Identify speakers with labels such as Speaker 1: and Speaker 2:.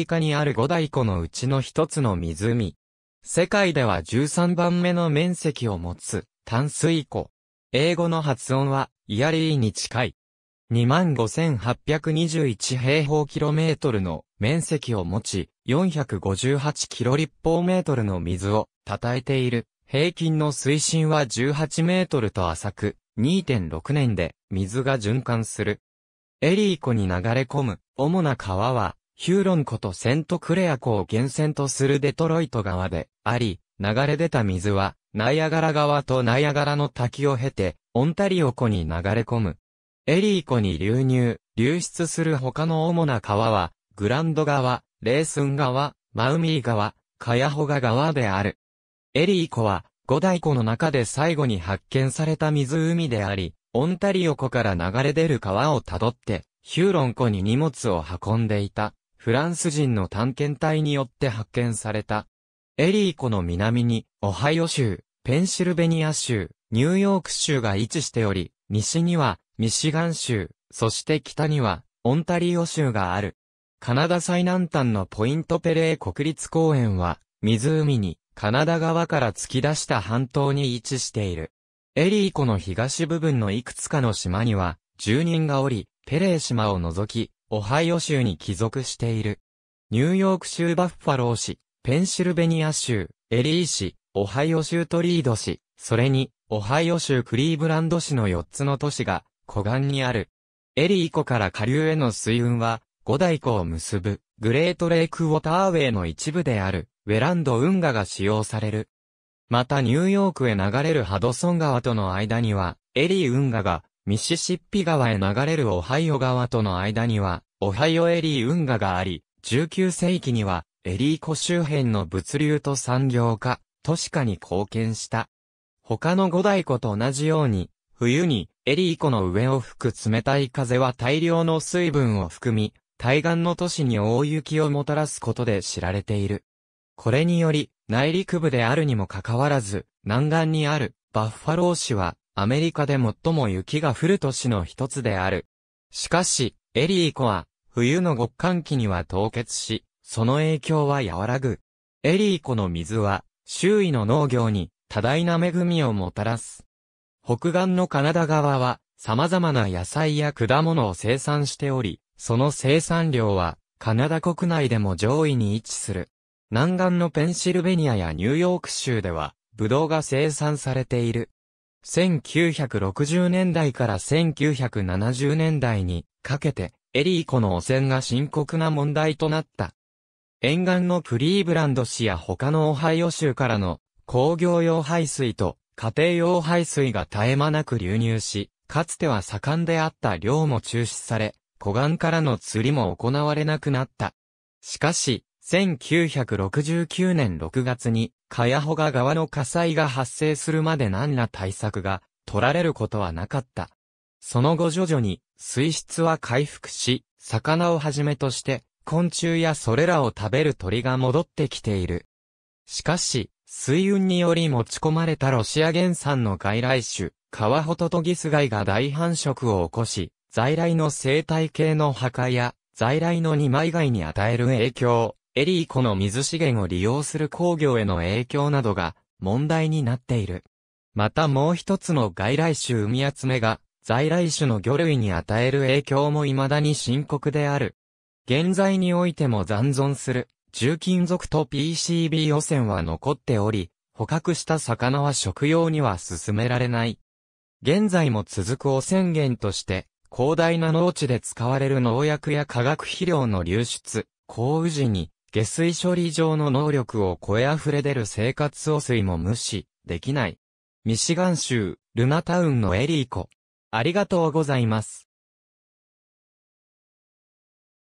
Speaker 1: リカにある五大湖のうちの一つの湖。世界では13番目の面積を持つ淡水湖。英語の発音はイヤリーに近い。25,821平方キロメートルの面積を持ち、458キロ立方メートルの水を称えている。平均の水深は18メートルと浅く、2.6年で水が循環する。エリー湖に流れ込む主な川は、ヒューロン湖とセントクレア湖を源泉とするデトロイト川であり、流れ出た水は、ナイアガラ川とナイアガラの滝を経て、オンタリオ湖に流れ込む。エリー湖に流入、流出する他の主な川は、グランド川、レースン川、マウミー川、カヤホガ川である。エリー湖は、五大湖の中で最後に発見された湖であり、オンタリオ湖から流れ出る川をたどって、ヒューロン湖に荷物を運んでいた。フランス人の探検隊によって発見された。エリー湖の南に、オハイオ州、ペンシルベニア州、ニューヨーク州が位置しており、西には、ミシガン州、そして北には、オンタリオ州がある。カナダ最南端のポイントペレー国立公園は、湖に、カナダ側から突き出した半島に位置している。エリー湖の東部分のいくつかの島には、住人がおり、ペレー島を除き、オハイオ州に帰属している。ニューヨーク州バッファロー市、ペンシルベニア州、エリー市、オハイオ州トリード市、それに、オハイオ州クリーブランド市の4つの都市が、湖岸にある。エリー湖から下流への水運は、五大湖を結ぶ、グレートレイクウォターウェイの一部である、ウェランド運河が使用される。またニューヨークへ流れるハドソン川との間には、エリー運河がミシシッピ川へ流れるオハイオ川との間には、オハイオエリー運河があり、19世紀には、エリー湖周辺の物流と産業化、都市化に貢献した。他の五大湖と同じように、冬にエリー湖の上を吹く冷たい風は大量の水分を含み、対岸の都市に大雪をもたらすことで知られている。これにより、内陸部であるにもかかわらず、南岸にあるバッファロー市はアメリカで最も雪が降る都市の一つである。しかし、エリー湖は、冬の極寒期には凍結し、その影響は和らぐ。エリー湖の水は、周囲の農業に多大な恵みをもたらす。北岸のカナダ側は、様々な野菜や果物を生産しており、その生産量は、カナダ国内でも上位に位置する。南岸のペンシルベニアやニューヨーク州では、ブドウが生産されている。1960年代から1970年代にかけて、エリー湖の汚染が深刻な問題となった。沿岸のクリーブランド市や他のオハイオ州からの工業用排水と家庭用排水が絶え間なく流入し、かつては盛んであった漁も中止され、湖岸からの釣りも行われなくなった。しかし、1969年6月にカヤホが川の火災が発生するまで何ら対策が取られることはなかった。その後徐々に水質は回復し、魚をはじめとして昆虫やそれらを食べる鳥が戻ってきている。しかし、水運により持ち込まれたロシア原産の外来種、カワホトトギスガイが大繁殖を起こし、在来の生態系の破壊や、在来の二枚貝に与える影響、エリー湖の水資源を利用する工業への影響などが問題になっている。またもう一つの外来種海集めが在来種の魚類に与える影響も未だに深刻である。現在においても残存する重金属と PCB 汚染は残っており、捕獲した魚は食用には進められない。現在も続く汚染源として、広大な農地で使われる農薬や化学肥料の流出、降雨時に下水処理場の能力を超え溢れ出る生活汚水も無視できない。ミシガン州、ルナタウンのエリーコ。ありがとうございます。